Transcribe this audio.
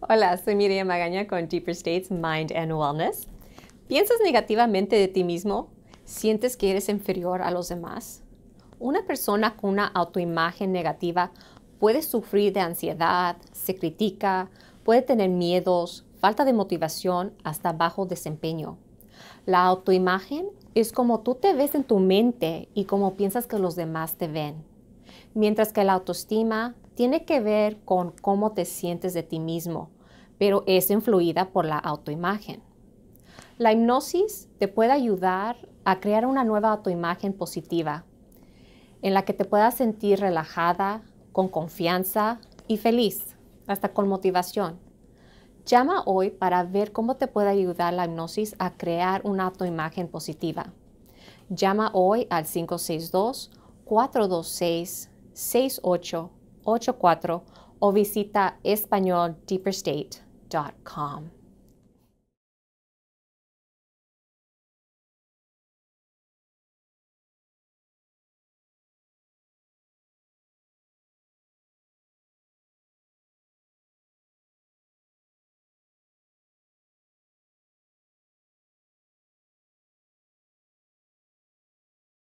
Hola, soy Miriam Magaña con Deeper States Mind and Wellness. ¿Piensas negativamente de ti mismo? ¿Sientes que eres inferior a los demás? Una persona con una autoimagen negativa puede sufrir de ansiedad, se critica, puede tener miedos, falta de motivación, hasta bajo desempeño. La autoimagen es como tú te ves en tu mente y como piensas que los demás te ven. Mientras que la autoestima tiene que ver con cómo te sientes de ti mismo, pero es influida por la autoimagen. La hipnosis te puede ayudar a crear una nueva autoimagen positiva, en la que te puedas sentir relajada, con confianza y feliz, hasta con motivación. Llama hoy para ver cómo te puede ayudar la hipnosis a crear una autoimagen positiva. Llama hoy al 562 426 68 84 o visita españoldeeperstate.com.